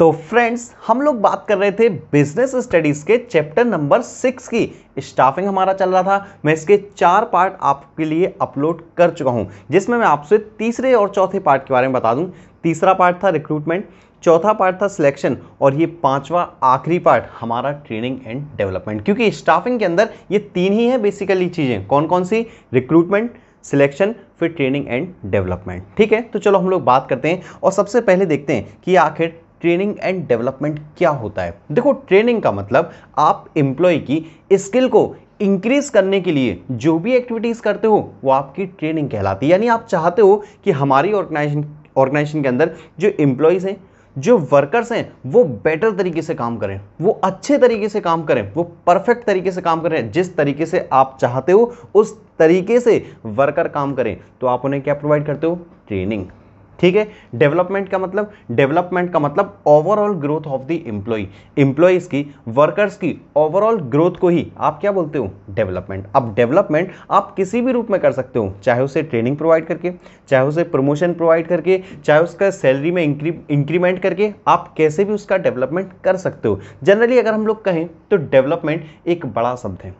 तो फ्रेंड्स हम लोग बात कर रहे थे बिजनेस स्टडीज़ के चैप्टर नंबर सिक्स की स्टाफिंग हमारा चल रहा था मैं इसके चार पार्ट आपके लिए अपलोड कर चुका हूँ जिसमें मैं आपसे तीसरे और चौथे पार्ट के बारे में बता दूँ तीसरा पार्ट था रिक्रूटमेंट चौथा पार्ट था सिलेक्शन और ये पांचवा आखिरी पार्ट हमारा ट्रेनिंग एंड डेवलपमेंट क्योंकि स्टाफिंग के अंदर ये तीन ही है बेसिकली चीज़ें कौन कौन सी रिक्रूटमेंट सिलेक्शन फिर ट्रेनिंग एंड डेवलपमेंट ठीक है तो चलो हम लोग बात करते हैं और सबसे पहले देखते हैं कि आखिर ट्रेनिंग एंड डेवलपमेंट क्या होता है देखो ट्रेनिंग का मतलब आप एम्प्लॉय की स्किल को इंक्रीज करने के लिए जो भी एक्टिविटीज़ करते हो वो आपकी ट्रेनिंग कहलाती है यानी आप चाहते हो कि हमारी ऑर्गेनाइजेशन ऑर्गेनाइजेशन के अंदर जो एम्प्लॉयज़ हैं जो वर्कर्स हैं वो बेटर तरीके से काम करें वो अच्छे तरीके से काम करें वो परफेक्ट तरीके से काम करें जिस तरीके से आप चाहते हो उस तरीके से वर्कर काम करें तो आप उन्हें क्या प्रोवाइड करते हो ट्रेनिंग ठीक है डेवलपमेंट का मतलब डेवलपमेंट का मतलब overall growth of the employ employees की वर्कर्स की ओवरऑल ग्रोथ को ही आप क्या बोलते हो डेवलपमेंट अब डेवलपमेंट आप किसी भी रूप में कर सकते हो चाहे उसे ट्रेनिंग प्रोवाइड करके चाहे उसे प्रमोशन प्रोवाइड करके चाहे उसका सैलरी में इंक्रीमेंट करके आप कैसे भी उसका डेवलपमेंट कर सकते हो जनरली अगर हम लोग कहें तो डेवलपमेंट एक बड़ा शब्द है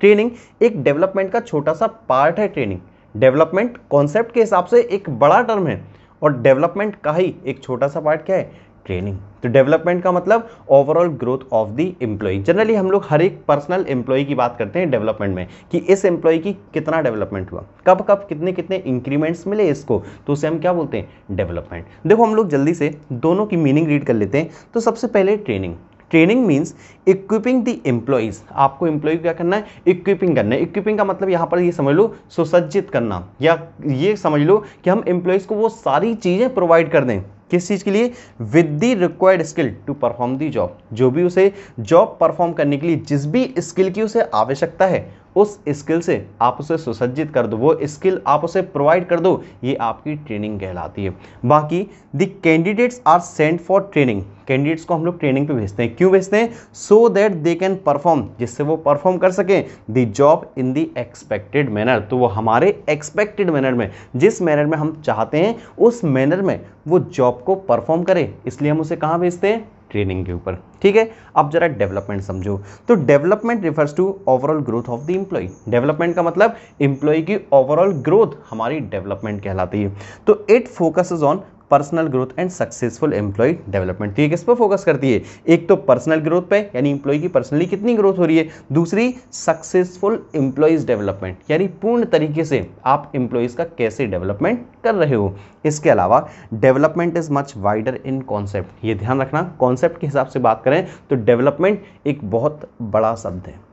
ट्रेनिंग एक डेवलपमेंट का छोटा सा पार्ट है ट्रेनिंग डेवलपमेंट कॉन्सेप्ट के हिसाब से एक बड़ा टर्म है और डेवलपमेंट का ही एक छोटा सा पार्ट क्या है ट्रेनिंग तो डेवलपमेंट का मतलब overall growth of the employ generally हम लोग हर एक पर्सनल एम्प्लॉय की बात करते हैं डेवलपमेंट में कि इस एम्प्लॉय की कितना डेवलपमेंट हुआ कब कब कितने कितने इंक्रीमेंट्स मिले इसको तो उसे हम क्या बोलते हैं डेवलपमेंट देखो हम लोग जल्दी से दोनों की मीनिंग रीड कर लेते हैं तो सबसे पहले training training means equipping the employees आपको एम्प्लॉय क्या करना है इक्विपिंग करना है इक्विपिंग का मतलब यहाँ पर ये समझ लो सुसज्जित करना या ये समझ लो कि हम एम्प्लॉयज़ को वो सारी चीज़ें प्रोवाइड कर दें किस चीज़ के लिए with the required skill to perform the job जो भी उसे जॉब परफॉर्म करने के लिए जिस भी स्किल की उसे आवश्यकता है उस स्किल से आप उसे सुसज्जित कर दो वो स्किल आप उसे प्रोवाइड कर दो ये आपकी ट्रेनिंग कहलाती है बाकी the candidates are sent for training candidates को हम लोग ट्रेनिंग पे भेजते हैं क्यों भेजते हैं so that they can perform जिससे वो परफॉर्म कर सकें the job in the expected manner तो वो हमारे एक्सपेक्टेड मैनर में जिस मैनर में हम चाहते हैं उस मैनर में वो जॉब को परफॉर्म करे इसलिए हम उसे कहाँ भेजते हैं ट्रेनिंग के ऊपर ठीक है अब जरा डेवलपमेंट समझो तो development refers to overall growth of the employee development का मतलब इंप्लॉय की ओवरऑल ग्रोथ हमारी डेवलपमेंट कहलाती है तो it focuses on personal growth and successful employee development ठीक है इस पर फोकस करती है एक तो पर्सनल ग्रोथ पे यानी एम्प्लॉय की पर्सनली कितनी ग्रोथ हो रही है दूसरी सक्सेसफुल एम्प्लॉयज़ डेवलपमेंट यानी पूर्ण तरीके से आप एम्प्लॉयज़ का कैसे डेवलपमेंट कर रहे हो इसके अलावा development is much wider in concept ये ध्यान रखना कॉन्सेप्ट के हिसाब से बात करें तो डेवलपमेंट एक बहुत बड़ा शब्द है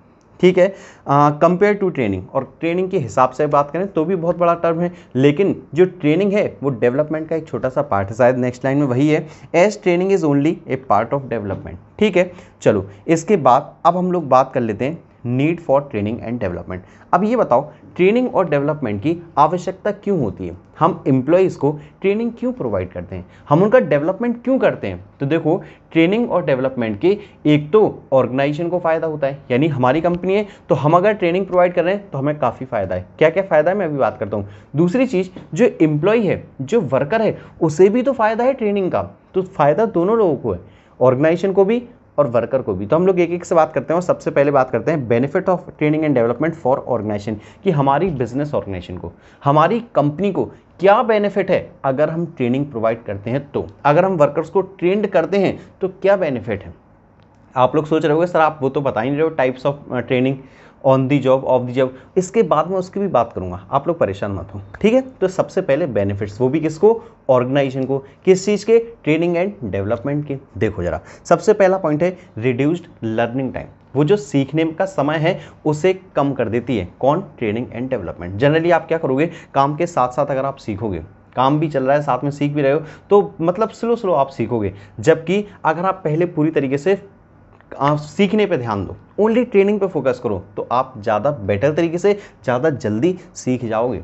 ठीक है कंपेयर टू ट्रेनिंग और ट्रेनिंग के हिसाब से बात करें तो भी बहुत बड़ा टर्म है लेकिन जो ट्रेनिंग है वो डेवलपमेंट का एक छोटा सा पार्ट है शायद नेक्स्ट लाइन में वही है as training is only a part of development ठीक है चलो इसके बाद अब हम लोग बात कर लेते हैं need for training and development अब ये बताओ ट्रेनिंग और डेवलपमेंट की आवश्यकता क्यों होती है हम एम्प्लॉयज़ को ट्रेनिंग क्यों प्रोवाइड करते हैं हम उनका डेवलपमेंट क्यों करते हैं तो देखो ट्रेनिंग और डेवलपमेंट के एक तो ऑर्गेनाइजेशन को फ़ायदा होता है यानी हमारी कंपनी है तो हम अगर ट्रेनिंग प्रोवाइड कर रहे हैं तो हमें काफ़ी फ़ायदा है क्या क्या फ़ायदा है मैं अभी बात करता हूँ दूसरी चीज़ जो एम्प्लॉय है जो वर्कर है उसे भी तो फ़ायदा है ट्रेनिंग का तो फ़ायदा दोनों लोगों को है ऑर्गेनाइजेशन को भी और वर्कर को भी तो हम लोग एक एक से बात करते हैं और सबसे पहले बात करते हैं benefit of training and development for organization कि हमारी बिजनेस ऑर्गेनाइजेशन को हमारी कंपनी को क्या बेनिफिट है अगर हम ट्रेनिंग प्रोवाइड करते हैं तो अगर हम वर्कर्स को ट्रेंड करते हैं तो क्या बेनिफिट है आप लोग सोच रहे हो सर आप वो तो बता ही नहीं रहे हो types of training on the job off the job इसके बाद में उसकी भी बात करूँगा आप लोग परेशान मत हो ठीक है तो सबसे पहले बेनिफिट्स वो भी किसको ऑर्गेनाइजेशन को किस चीज़ के ट्रेनिंग एंड डेवलपमेंट के देखो ज़रा सबसे पहला पॉइंट है रिड्यूस्ड लर्निंग टाइम वो जो सीखने का समय है उसे कम कर देती है कौन ट्रेनिंग एंड डेवलपमेंट जनरली आप क्या करोगे काम के साथ साथ अगर आप सीखोगे काम भी चल रहा है साथ में सीख भी रहे हो तो मतलब स्लो स्लो आप सीखोगे जबकि अगर आप पहले पूरी तरीके से आप सीखने पे ध्यान दो ओनली ट्रेनिंग पे फोकस करो तो आप ज़्यादा बेटर तरीके से ज़्यादा जल्दी सीख जाओगे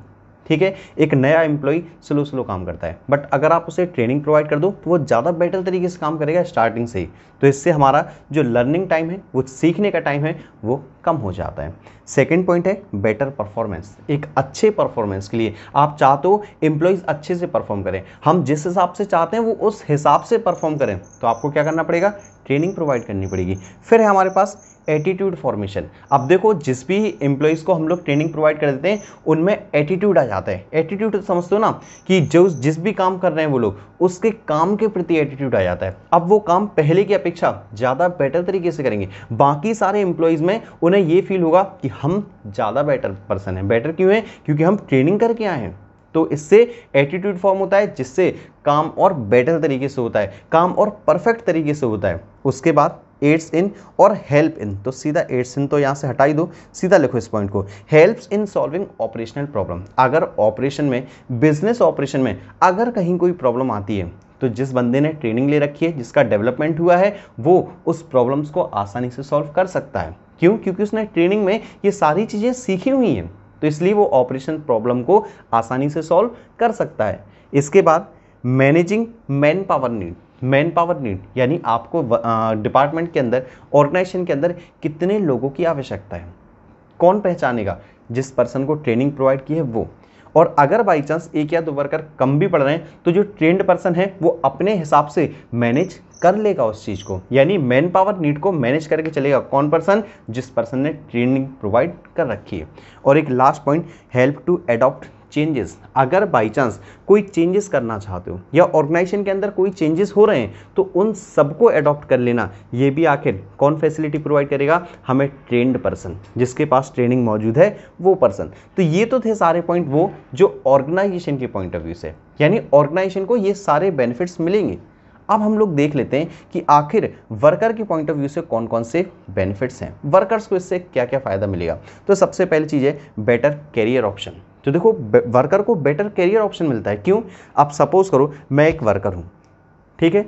ठीक है एक नया एम्प्लॉई स्लो स्लो काम करता है बट अगर आप उसे ट्रेनिंग प्रोवाइड कर दो तो वो ज़्यादा बेटर तरीके से काम करेगा स्टार्टिंग से ही तो इससे हमारा जो लर्निंग टाइम है वो सीखने का टाइम है वो कम हो जाता है सेकेंड पॉइंट है बेटर परफॉर्मेंस एक अच्छे परफॉर्मेंस के लिए आप चाहते हो एम्प्लॉयज़ अच्छे से परफॉर्म करें हम जिस हिसाब से चाहते हैं वो उस हिसाब से परफॉर्म करें तो आपको क्या करना पड़ेगा ट्रेनिंग प्रोवाइड करनी पड़ेगी फिर है हमारे पास एटीट्यूड फॉर्मेशन अब देखो जिस भी एम्प्लॉयज़ को हम लोग ट्रेनिंग प्रोवाइड कर देते हैं उनमें एटीट्यूड आ जाता है एटीट्यूड समझते हो ना कि जो जिस भी काम कर रहे हैं वो लोग उसके काम के प्रति एटीट्यूड आ जाता है अब वो काम पहले की अपेक्षा ज़्यादा बेटर तरीके से करेंगे बाकी सारे एम्प्लॉयज़ में उन्हें ये फील होगा कि हम ज़्यादा बेटर पर्सन हैं बेटर क्यों हैं क्योंकि हम ट्रेनिंग करके आए हैं तो इससे एटीट्यूड फॉर्म होता है जिससे काम और बेटर तरीके से होता है काम और परफेक्ट तरीके से होता है उसके बाद एड्स इन और हेल्प इन तो सीधा एड्स इन तो यहाँ से हटाई दो सीधा लिखो इस पॉइंट को helps in solving operational problem अगर ऑपरेशन में बिजनेस ऑपरेशन में अगर कहीं कोई प्रॉब्लम आती है तो जिस बंदे ने ट्रेनिंग ले रखी है जिसका डेवलपमेंट हुआ है वो उस प्रॉब्लम्स को आसानी से सॉल्व कर सकता है क्यों क्योंकि उसने ट्रेनिंग में ये सारी चीज़ें सीखी हुई हैं तो इसलिए वो ऑपरेशन प्रॉब्लम को आसानी से सॉल्व कर सकता है इसके बाद managing manpower need manpower need यानी आपको डिपार्टमेंट के अंदर ऑर्गेनाइजेशन के अंदर कितने लोगों की आवश्यकता है कौन पहचानेगा जिस पर्सन को ट्रेनिंग प्रोवाइड की है वो और अगर बाई चांस एक या दो वर्कर कम भी पड़ रहे हैं तो जो ट्रेंड पर्सन है वो अपने हिसाब से मैनेज कर लेगा उस चीज़ को यानी मैन पावर नीड को मैनेज करके चलेगा कौन पर्सन जिस पर्सन ने ट्रेनिंग प्रोवाइड कर रखी है और एक last point help to adopt changes अगर बाई चांस कोई चेंजेस करना चाहते हो या ऑर्गेनाइजेशन के अंदर कोई चेंजेस हो रहे हैं तो उन सबको एडॉप्ट कर लेना ये भी आखिर कौन फैसिलिटी प्रोवाइड करेगा हमें ट्रेंड पर्सन जिसके पास ट्रेनिंग मौजूद है वो पर्सन तो ये तो थे सारे पॉइंट वो जो ऑर्गेनाइजेशन के पॉइंट ऑफ व्यू से यानी ऑर्गेनाइजेशन को ये सारे बेनिफिट्स मिलेंगे अब हम लोग देख लेते हैं कि आखिर वर्कर के पॉइंट ऑफ व्यू से कौन कौन से बेनिफिट्स हैं वर्कर्स को इससे क्या क्या फ़ायदा मिलेगा तो सबसे पहली चीज़ है बेटर कैरियर ऑप्शन तो देखो वर्कर को बेटर कैरियर ऑप्शन मिलता है क्यों आप सपोज़ करो मैं एक वर्कर हूँ ठीक है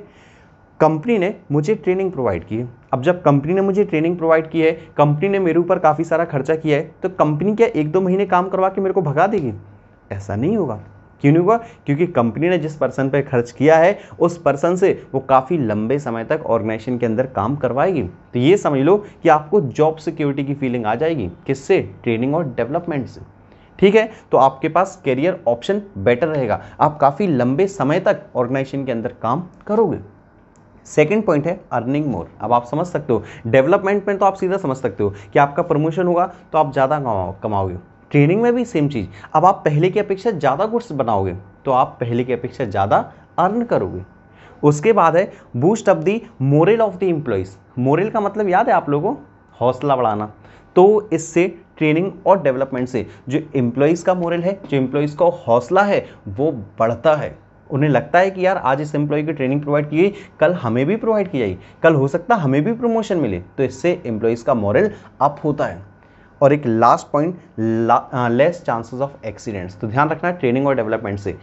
कंपनी ने मुझे ट्रेनिंग प्रोवाइड की है अब जब कंपनी ने मुझे ट्रेनिंग प्रोवाइड की है कंपनी ने मेरे ऊपर काफ़ी सारा खर्चा किया है तो कंपनी क्या एक दो महीने काम करवा के मेरे को भगा देगी ऐसा नहीं होगा क्यों नहीं हुआ क्योंकि कंपनी ने जिस पर्सन पर खर्च किया है उस पर्सन से वो काफ़ी लंबे समय तक ऑर्गेनाइजेशन के अंदर काम करवाएगी तो ये समझ लो कि आपको जॉब सिक्योरिटी की फीलिंग आ जाएगी किससे ट्रेनिंग और डेवलपमेंट से ठीक है तो आपके पास करियर ऑप्शन बेटर रहेगा आप काफ़ी लंबे समय तक ऑर्गेनाइजेशन के अंदर काम करोगे सेकेंड पॉइंट है अर्निंग मोर अब आप समझ सकते हो डेवलपमेंट में तो आप सीधा समझ सकते हो कि आपका प्रमोशन होगा तो आप ज़्यादा कमाओगे ट्रेनिंग में भी सेम चीज़ अब आप पहले की अपेक्षा ज़्यादा गुड्स बनाओगे तो आप पहले की अपेक्षा ज़्यादा अर्न करोगे उसके बाद है boost up the morale of the employees morale का मतलब याद है आप लोगों हौसला बढ़ाना तो इससे ट्रेनिंग और डेवलपमेंट से जो एम्प्लॉयज़ का मोरल है जो एम्प्लॉयज़ का हौसला है वो बढ़ता है उन्हें लगता है कि यार आज इस एम्प्लॉय की ट्रेनिंग प्रोवाइड की गई कल हमें भी प्रोवाइड की जाएगी कल हो सकता है हमें भी प्रमोशन मिले तो इससे एम्प्लॉयज़ का मॉरल अप होता है और एक last point less chances of accidents तो ध्यान रखना ट्रेनिंग और डेवलपमेंट से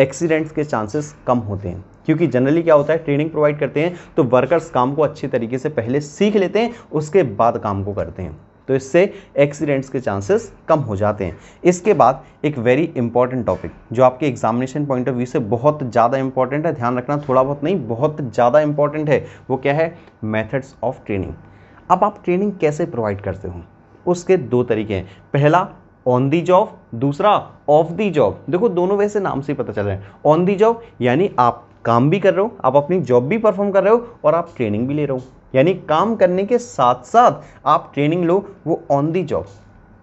एक्सीडेंट्स के चांसेस कम होते हैं क्योंकि जनरली क्या होता है ट्रेनिंग प्रोवाइड करते हैं तो वर्कर्स काम को अच्छे तरीके से पहले सीख लेते हैं उसके बाद काम को करते हैं तो इससे एक्सीडेंट्स के चांसेस कम हो जाते हैं इसके बाद एक वेरी इंपॉर्टेंट टॉपिक जो आपके एग्जामिनेशन पॉइंट ऑफ व्यू से बहुत ज़्यादा इंपॉर्टेंट है ध्यान रखना थोड़ा बहुत नहीं बहुत ज़्यादा इंपॉर्टेंट है वो क्या है मेथड्स ऑफ ट्रेनिंग अब आप ट्रेनिंग कैसे प्रोवाइड करते हो उसके दो तरीके हैं पहला ऑन दी जॉब दूसरा ऑफ दी जॉब देखो दोनों वैसे नाम से पता चल रहा है ऑन दी जॉब यानी आप काम भी कर रहे हो आप अपनी जॉब भी परफॉर्म कर रहे हो और आप ट्रेनिंग भी ले रहे हो यानी काम करने के साथ साथ आप ट्रेनिंग लो वो on the job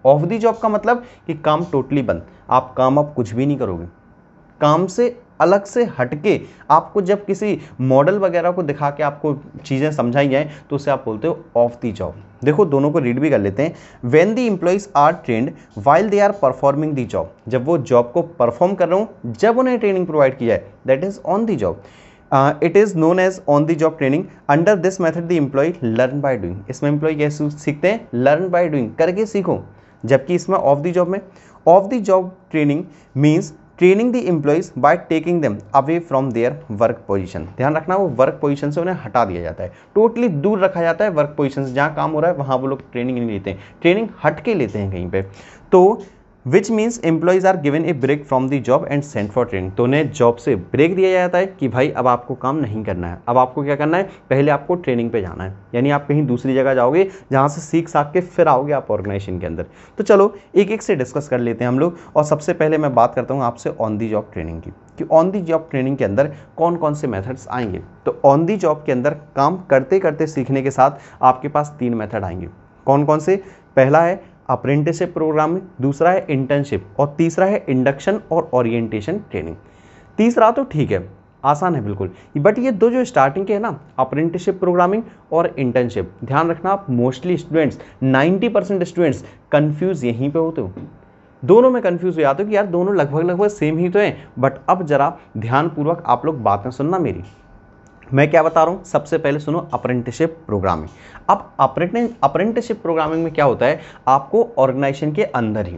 off the job का मतलब कि काम टोटली बंद आप काम आप कुछ भी नहीं करोगे काम से अलग से हटके आपको जब किसी मॉडल वगैरह को दिखा के आपको चीज़ें समझाई जाएँ तो उसे आप बोलते हो ऑफ दी जॉब देखो दोनों को रीड भी कर लेते हैं when the employees are trained while they are performing the job जब वो जॉब को परफॉर्म कर रहा हूँ जब उन्हें ट्रेनिंग प्रोवाइड की जाए that is on the job it is known as on the job training under this method the employee learn by doing इसमें एम्प्लॉय कैसे सीखते हैं लर्न बाय डूइंग करके सीखो जबकि इसमें ऑफ दी जॉब में off the job training means training the employees by taking them away from their work position ध्यान रखना वो वर्क पोजीशन से उन्हें हटा दिया जाता है टोटली दूर रखा जाता है वर्क पोजीशन से जहाँ काम हो रहा है वहाँ वो लोग ट्रेनिंग नहीं लेते हैं ट्रेनिंग हट के लेते हैं कहीं पर तो which means employees are given a break from the job and sent for training तो उन्हें जॉब से ब्रेक दिया जाता है कि भाई अब आपको काम नहीं करना है अब आपको क्या करना है पहले आपको ट्रेनिंग पे जाना है यानी आप कहीं दूसरी जगह जाओगे जहाँ से सीख साख के फिर आओगे आप ऑर्गेनाइजेशन के अंदर तो चलो एक एक से डिस्कस कर लेते हैं हम लोग और सबसे पहले मैं बात करता हूँ आपसे ऑन दी जॉब ट्रेनिंग की कि ऑन दी जॉब ट्रेनिंग के अंदर कौन कौन से मेथड्स आएंगे तो ऑन दी जॉब के अंदर काम करते करते सीखने के साथ आपके पास तीन मेथड आएंगे कौन कौन से पहला है अप्रेंटिसशिप प्रोग्राम में दूसरा है इंटर्नशिप और तीसरा है इंडक्शन और ओरिएंटेशन ट्रेनिंग तीसरा तो ठीक है आसान है बिल्कुल बट ये दो जो स्टार्टिंग के है ना अप्रेंटिसशिप प्रोग्रामिंग और इंटर्नशिप ध्यान रखना आप mostly students 90 percent students confuse यहीं पे होते हो दोनों में कन्फ्यूज़ हो जाते हो कि यार दोनों लगभग लगभग सेम ही तो हैं बट अब ज़रा ध्यानपूर्वक आप लोग बातें सुनना मेरी मैं क्या बता रहा हूँ सबसे पहले सुनो अप्रेंटिसिप प्रोग्रामिंग अब अप्रेंटिस अप्रेंटिसिप प्रोग्रामिंग में क्या होता है आपको ऑर्गेनाइजेशन के अंदर ही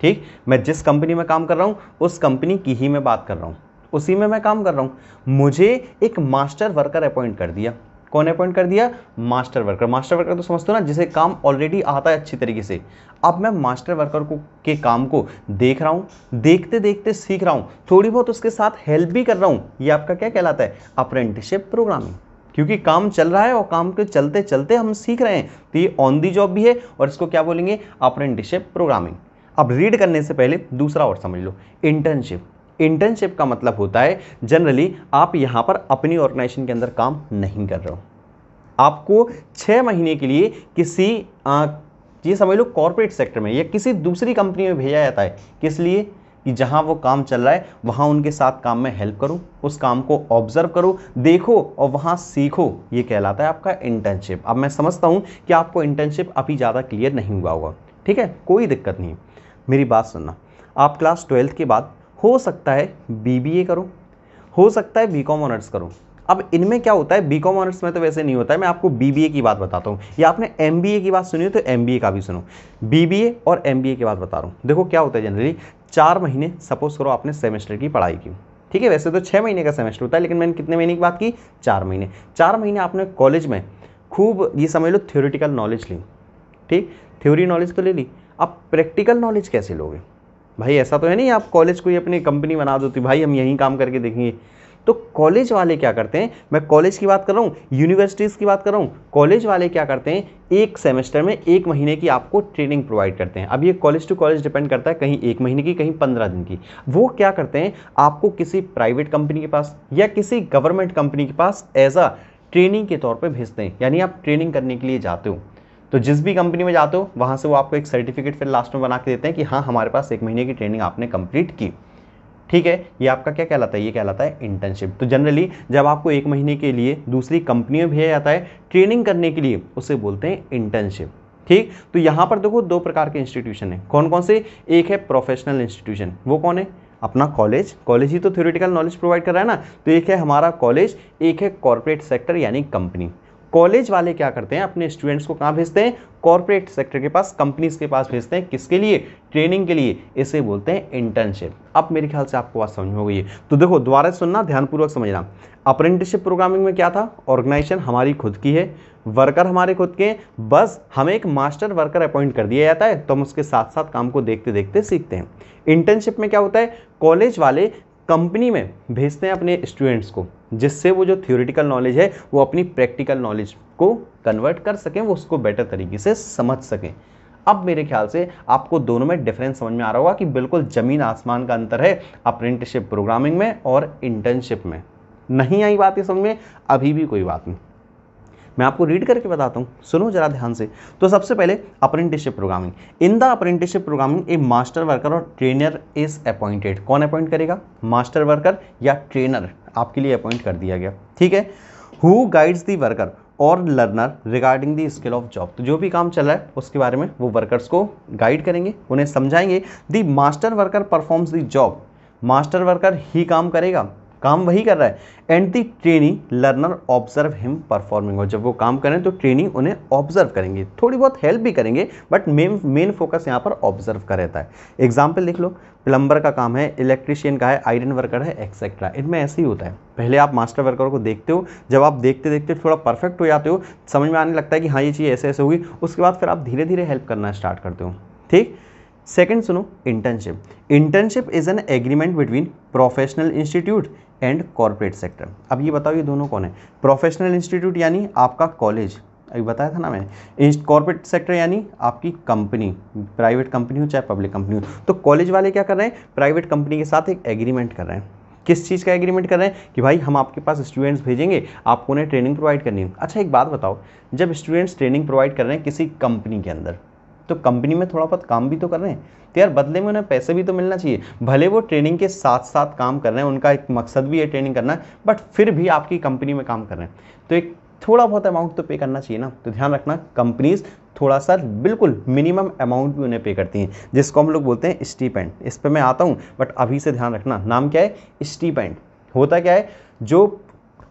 ठीक मैं जिस कंपनी में काम कर रहा हूँ उस कंपनी की ही मैं बात कर रहा हूँ उसी में मैं काम कर रहा हूँ मुझे एक मास्टर वर्कर अपॉइंट कर दिया कौन अपॉइंट कर दिया मास्टर वर्कर मास्टर वर्कर तो समझते हो ना जिसे काम ऑलरेडी आता है अच्छी तरीके से अब मैं मास्टर वर्कर को के काम को देख रहा हूँ देखते देखते सीख रहा हूँ थोड़ी बहुत उसके साथ हेल्प भी कर रहा हूँ ये आपका क्या कहलाता है अप्रेंटिसशिप प्रोग्रामिंग क्योंकि काम चल रहा है और काम के चलते चलते हम सीख रहे हैं तो ये ऑन दी जॉब भी है और इसको क्या बोलेंगे अप्रेंटिसशिप प्रोग्रामिंग अब रीड करने से पहले दूसरा और समझ लो इंटर्नशिप इंटर्नशिप का मतलब होता है जनरली आप यहाँ पर अपनी ऑर्गेनाइजेशन के अंदर काम नहीं कर रहे हो आपको छः महीने के लिए किसी आ, ये समझ लो कॉरपोरेट सेक्टर में या किसी दूसरी कंपनी में भेजा जाता है किस लिए कि जहाँ वो काम चल रहा है वहाँ उनके साथ काम में हेल्प करूं उस काम को ऑब्जर्व करो देखो और वहाँ सीखो ये कहलाता है आपका इंटर्नशिप अब मैं समझता हूँ कि आपको इंटर्नशिप अभी ज़्यादा क्लियर नहीं हुआ होगा ठीक है कोई दिक्कत नहीं मेरी बात सुनना आप क्लास ट्वेल्थ के बाद हो सकता है बीबीए करो हो सकता है बीकॉम ऑनर्स करो अब इनमें क्या होता है बीकॉम ऑनर्स में तो वैसे नहीं होता है मैं आपको बीबीए की बात बताता हूँ या आपने एमबीए की बात सुनी हो तो एमबीए का भी सुनो बीबीए और एमबीए की बात बता रहा हूँ देखो क्या होता है जनरली चार महीने सपोज करो आपने सेमेस्टर की पढ़ाई की ठीक है वैसे तो छः महीने का सेमेस्टर होता है लेकिन मैंने कितने महीने की बात की चार महीने चार महीने आपने कॉलेज में खूब ये समझ लो थ्योरिटिकल नॉलेज ली ठीक थ्योरी नॉलेज तो ले ली अब प्रैक्टिकल नॉलेज कैसे लोगे भाई ऐसा तो है नहीं आप कॉलेज कोई अपनी कंपनी बना दो तो भाई हम यहीं काम करके देखेंगे तो कॉलेज वाले क्या करते हैं मैं कॉलेज की बात कर रहा हूँ यूनिवर्सिटीज़ की बात कर रहा हूँ कॉलेज वाले क्या करते हैं एक सेमेस्टर में एक महीने की आपको ट्रेनिंग प्रोवाइड करते हैं अब ये कॉलेज टू कॉलेज डिपेंड करता है कहीं एक महीने की कहीं पंद्रह दिन की वो क्या करते हैं आपको किसी प्राइवेट कंपनी के पास या किसी गवर्नमेंट कंपनी के पास एज अ ट्रेनिंग के तौर पर भेजते हैं यानी आप ट्रेनिंग करने के लिए जाते हो तो जिस भी कंपनी में जाते हो वहाँ से वो आपको एक सर्टिफिकेट फिर लास्ट में बना के देते हैं कि हाँ हमारे पास एक महीने की ट्रेनिंग आपने कंप्लीट की ठीक है ये आपका क्या कहलाता है ये कहलाता है इंटर्नशिप तो जनरली जब आपको एक महीने के लिए दूसरी कंपनी में भेजा जाता है ट्रेनिंग करने के लिए उसे बोलते हैं इंटर्नशिप ठीक तो यहाँ पर देखो दो प्रकार के इंस्टीट्यूशन हैं कौन कौन से एक है प्रोफेशनल इंस्टीट्यूशन वो कौन है अपना कॉलेज कॉलेज ही तो थ्योरेटिकल नॉलेज प्रोवाइड कर रहा है ना तो एक है हमारा कॉलेज एक है कॉरपोरेट सेक्टर यानी कंपनी कॉलेज वाले क्या करते हैं अपने स्टूडेंट्स को कहाँ भेजते हैं कॉरपोरेट सेक्टर के पास कंपनीज के पास भेजते हैं किसके लिए ट्रेनिंग के लिए इसे बोलते हैं इंटर्नशिप अब मेरे ख्याल से आपको बात समझ हो गई है तो देखो दोबारा सुनना ध्यानपूर्वक समझना अप्रेंटिसशिप प्रोग्रामिंग में क्या था ऑर्गेनाइजेशन हमारी खुद की है वर्कर हमारे खुद के बस हमें एक मास्टर वर्कर अपॉइंट कर दिया जाता है तो हम उसके साथ साथ काम को देखते देखते सीखते हैं इंटर्नशिप में क्या होता है कॉलेज वाले कंपनी में भेजते हैं अपने स्टूडेंट्स को जिससे वो जो थ्योरिटिकल नॉलेज है वो अपनी प्रैक्टिकल नॉलेज को कन्वर्ट कर सकें वो उसको बेटर तरीके से समझ सकें अब मेरे ख्याल से आपको दोनों में डिफरेंस समझ में आ रहा होगा कि बिल्कुल ज़मीन आसमान का अंतर है अप्रेंटिसशिप प्रोग्रामिंग में और इंटर्नशिप में नहीं आई बात ये समझ में अभी भी कोई बात नहीं मैं आपको रीड करके बताता हूँ सुनो जरा ध्यान से तो सबसे पहले apprenticeship programming in the apprenticeship programming a master worker और ट्रेनर इज अपॉइंटेड कौन अपॉइंट करेगा मास्टर वर्कर या ट्रेनर आपके लिए अपॉइंट कर दिया गया ठीक है हु गाइड्स दी वर्कर और learner regarding the skill of job तो जो भी काम चल रहा है उसके बारे में वो वर्कर्स को गाइड करेंगे उन्हें समझाएंगे the master worker performs the job master worker ही काम करेगा काम वही कर रहा है and the trainee learner observe him performing और जब वो काम करें तो ट्रेनी उन्हें ऑब्जर्व करेंगे थोड़ी बहुत हेल्प भी करेंगे बट मेन मेन फोकस यहाँ पर ऑब्जर्व का रहता है एग्जाम्पल लिख लो प्लम्बर का काम है इलेक्ट्रिशियन का है आयरन वर्कर है एक्सेट्रा इनमें ऐसे ही होता है पहले आप मास्टर वर्कर को देखते हो जब आप देखते देखते थोड़ा परफेक्ट हो जाते हो समझ में आने लगता है कि हाँ ये चीज़ ऐसे ऐसे होगी उसके बाद फिर आप धीरे धीरे हेल्प करना स्टार्ट करते हो ठीक सेकंड सुनो internship internship is an agreement between professional institute and corporate sector अब ये बताओ ये दोनों कौन है प्रोफेशनल इंस्टीट्यूट यानी आपका कॉलेज अभी बताया था ना मैंने कॉरपोरेट सेक्टर यानी आपकी कंपनी प्राइवेट कंपनी हो चाहे पब्लिक कंपनी हो तो कॉलेज वाले क्या कर रहे हैं प्राइवेट कंपनी के साथ एक एग्रीमेंट कर रहे हैं किस चीज़ का एग्रीमेंट कर रहे हैं कि भाई हम आपके पास स्टूडेंट्स भेजेंगे आपको उन्हें ट्रेनिंग प्रोवाइड करनी है अच्छा एक बात बताओ जब स्टूडेंट्स ट्रेनिंग प्रोवाइड कर रहे हैं किसी कंपनी के अंदर तो कंपनी में थोड़ा बहुत काम भी तो कर रहे हैं तो यार बदले में उन्हें पैसे भी तो मिलना चाहिए भले वो ट्रेनिंग के साथ साथ काम कर रहे हैं उनका एक मकसद भी है ट्रेनिंग करना बट फिर भी आपकी कंपनी में काम कर रहे हैं तो एक थोड़ा बहुत अमाउंट तो पे करना चाहिए ना तो ध्यान रखना कंपनीज थोड़ा सा बिल्कुल मिनिमम अमाउंट भी उन्हें पे करती हैं जिसको हम लोग बोलते हैं स्टीपेंड इस पर मैं आता हूँ बट अभी से ध्यान रखना नाम क्या है स्टीपेंड होता क्या है जो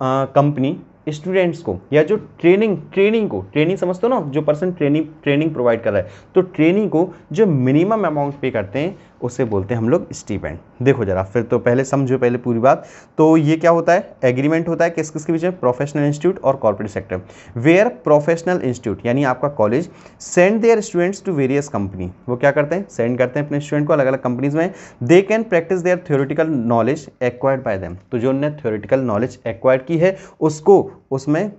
कंपनी स्टूडेंट्स को या जो ट्रेनिंग ट्रेनिंग को ट्रेनिंग समझते हो ना जो पर्सन ट्रेनिंग ट्रेनिंग प्रोवाइड कर रहा है तो ट्रेनिंग को जो मिनिमम अमाउंट पे करते हैं उसे बोलते हैं हम लोग स्टीपेंड देखो जरा फिर तो पहले समझो पहले पूरी बात तो ये क्या होता है एग्रीमेंट होता है किस किस के बीच में प्रोफेशनल इंस्टीट्यूट और corporate sector where professional institute यानी आपका college send their students to various company वो क्या करते हैं सेंड करते हैं अपने स्टूडेंट को अलग अलग कंपनीज में they can practice their theoretical knowledge acquired by them तो जो उनने थ्योरिटिकल नॉलेज एक्वायर की है उसको उसमें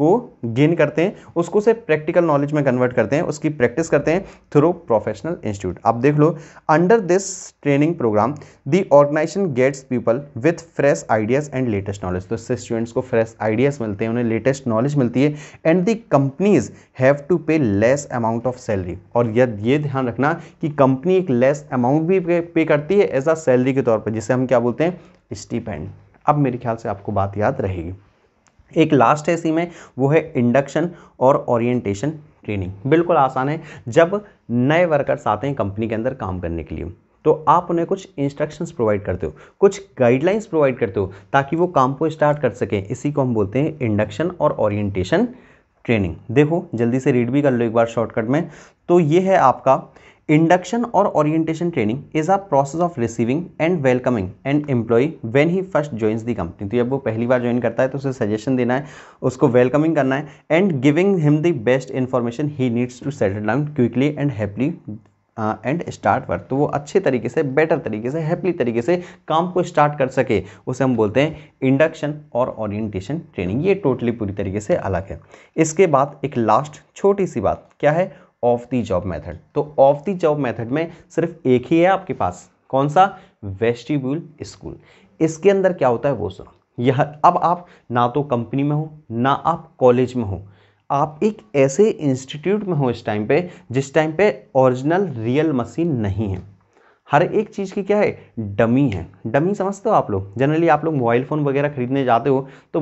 को गेन करते हैं उसको से प्रैक्टिकल नॉलेज में कन्वर्ट करते हैं उसकी प्रैक्टिस करते हैं थ्रू प्रोफेशनल इंस्टीट्यूट आप देख लो under this training program the organization gets people with fresh ideas and latest knowledge तो इससे स्टूडेंट्स को फ्रेश आइडियाज़ मिलते हैं उन्हें लेटेस्ट नॉलेज मिलती है and the companies have to pay less amount of salary और यद ये ध्यान रखना कि कंपनी एक लेस अमाउंट भी पे करती है एज अ सैलरी के तौर पर जिसे हम क्या बोलते हैं स्टीपेंड अब मेरे ख्याल से आपको बात याद रहेगी एक लास्ट है इसी में वो है इंडक्शन और ओरिएंटेशन ट्रेनिंग बिल्कुल आसान है जब नए वर्कर्स आते हैं कंपनी के अंदर काम करने के लिए तो आप उन्हें कुछ इंस्ट्रक्शंस प्रोवाइड करते हो कुछ गाइडलाइंस प्रोवाइड करते हो ताकि वो काम को स्टार्ट कर सकें इसी को हम बोलते हैं इंडक्शन और ओरिएंटेशन ट्रेनिंग देखो जल्दी से रीड भी कर लो एक बार शॉर्टकट में तो ये है आपका इंडक्शन और orientation training is a process of receiving and welcoming and employee when he first joins the company तो जब वो पहली बार ज्वाइन करता है तो उसे सजेशन देना है उसको वेलकमिंग करना है and giving him the best information he needs to settle down quickly and happily and start work तो वो अच्छे तरीके से बेटर तरीके से हैप्पी तरीके से काम को स्टार्ट कर सके उसे हम बोलते हैं इंडक्शन और ओरिएंटेशन ट्रेनिंग ये टोटली पूरी तरीके से अलग है इसके बाद एक लास्ट छोटी सी बात क्या है ऑफ दी जॉब मेथड तो ऑफ दी जॉब मेथड में सिर्फ एक ही है आपके पास कौन सा वेस्टिब्यूल स्कूल इसके अंदर क्या होता है वो सुनो यह अब आप ना तो कंपनी में हो ना आप कॉलेज में हो आप एक ऐसे इंस्टीट्यूट में हो इस टाइम पे जिस टाइम पे ओरिजिनल रियल मशीन नहीं है हर एक चीज़ की क्या है डमी है डमी समझते हो आप लोग जनरली आप लोग मोबाइल फ़ोन वगैरह खरीदने जाते हो तो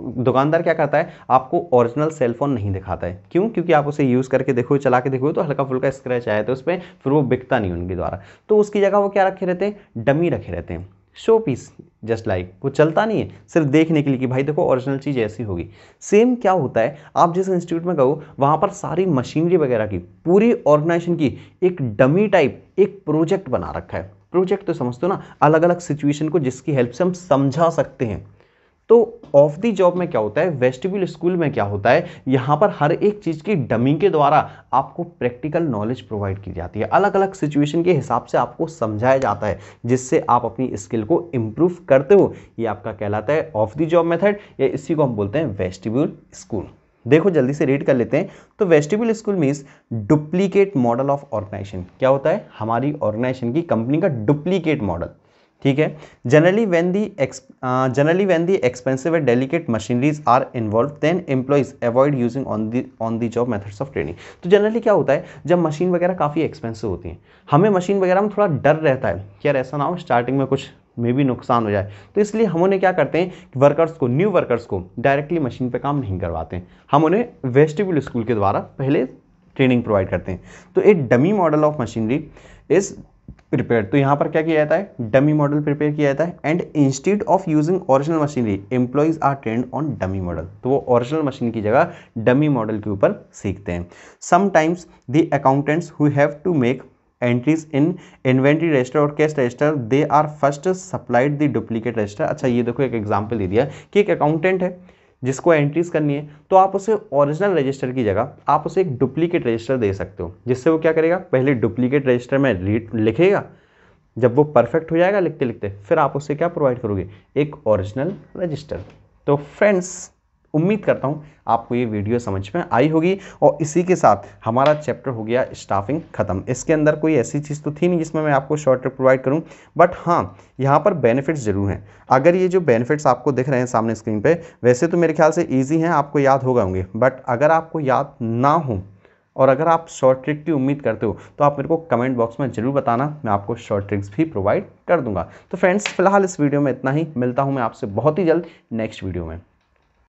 दुकानदार क्या करता है आपको ओरिजिनल सेल फ़ोन नहीं दिखाता है क्यों क्योंकि आप उसे यूज़ करके देखो चला के देखो तो हल्का फुल्का स्क्रैच आया तो उस पर फिर वो बिकता नहीं उनके द्वारा तो उसकी जगह वो क्या रखे रहते हैं डमी रखे रहते हैं शो पीस जस्ट लाइक वो चलता नहीं है सिर्फ देखने के लिए कि भाई देखो ओरिजिनल चीज़ ऐसी होगी सेम क्या होता है आप जिस इंस्टीट्यूट में गए वहाँ पर सारी मशीनरी वगैरह की पूरी ऑर्गेनाइजेशन की एक डमी टाइप एक प्रोजेक्ट बना रखा है प्रोजेक्ट तो समझते हो ना अलग अलग सिचुएशन को जिसकी हेल्प से हम समझा सकते हैं तो ऑफ दी जॉब में क्या होता है वेस्टिब्यूल स्कूल में क्या होता है यहाँ पर हर एक चीज़ की डमी के द्वारा आपको प्रैक्टिकल नॉलेज प्रोवाइड की जाती है अलग अलग सिचुएशन के हिसाब से आपको समझाया जाता है जिससे आप अपनी स्किल को इम्प्रूव करते हो ये आपका कहलाता है ऑफ दी जॉब मेथड या इसी को हम बोलते हैं वेस्टिब्यूल स्कूल देखो जल्दी से रीड कर लेते हैं तो vestibule school means duplicate model of organization क्या होता है हमारी ऑर्गेनाइजेशन की कंपनी का डुप्लीकेट मॉडल ठीक है generally when the ex generally generally the expensive and delicate machineries are involve then then employees avoid using on the on the job methods तो generally क्या होता है जब मशीन वगैरह काफ़ी एक्सपेंसिव होती हैं हमें मशीन वगैरह में थोड़ा डर रहता है कि यार ऐसा ना हो स्टार्टिंग में कुछ में भी नुकसान हो जाए तो इसलिए हम उन्हें क्या करते हैं वर्कर्स को न्यू वर्कर्स को डायरेक्टली मशीन पर काम नहीं करवाते हैं हम उन्हें वेस्टिबुल स्कूल के द्वारा पहले ट्रेनिंग प्रोवाइड करते हैं तो एक dummy model of machinery is prepare तो यहाँ पर क्या किया जाता है डमी मॉडल प्रिपेयर किया जाता है and instead of using original machinery employees are trained on dummy model तो वो ओरिजिनल मशीन की जगह डमी मॉडल के ऊपर सीखते हैं sometimes the accountants who have to make entries in inventory register और cash register they are first supplied the duplicate register अच्छा ये देखो एक एग्जाम्पल दे दिया कि एक अकाउंटेंट है जिसको एंट्रीज करनी है तो आप उसे ओरिजिनल रजिस्टर की जगह आप उसे एक डुप्लीकेट रजिस्टर दे सकते हो जिससे वो क्या करेगा पहले डुप्लीकेट रजिस्टर में लिखेगा जब वो परफेक्ट हो जाएगा लिखते लिखते फिर आप उसे क्या प्रोवाइड करोगे एक ओरिजिनल रजिस्टर तो फ्रेंड्स उम्मीद करता हूँ आपको ये वीडियो समझ में आई होगी और इसी के साथ हमारा चैप्टर हो गया स्टाफिंग ख़त्म इसके अंदर कोई ऐसी चीज़ तो थी नहीं जिसमें मैं आपको शॉर्ट ट्रिप प्रोवाइड करूँ बट हाँ यहाँ पर बेनिफिट्स ज़रूर हैं अगर ये जो बेनिफिट्स आपको दिख रहे हैं सामने स्क्रीन पर वैसे तो मेरे ख्याल से ईजी हैं आपको याद हो गए होंगे बट अगर आपको याद ना हो और अगर आप शॉर्ट ट्रिक की उम्मीद करते हो तो आप मेरे को कमेंट बॉक्स में जरूर बताना मैं आपको शॉर्ट ट्रिक्स भी प्रोवाइड कर दूंगा तो फ्रेंड्स फिलहाल इस वीडियो में इतना ही मिलता हूँ मैं आपसे बहुत ही जल्द नेक्स्ट वीडियो में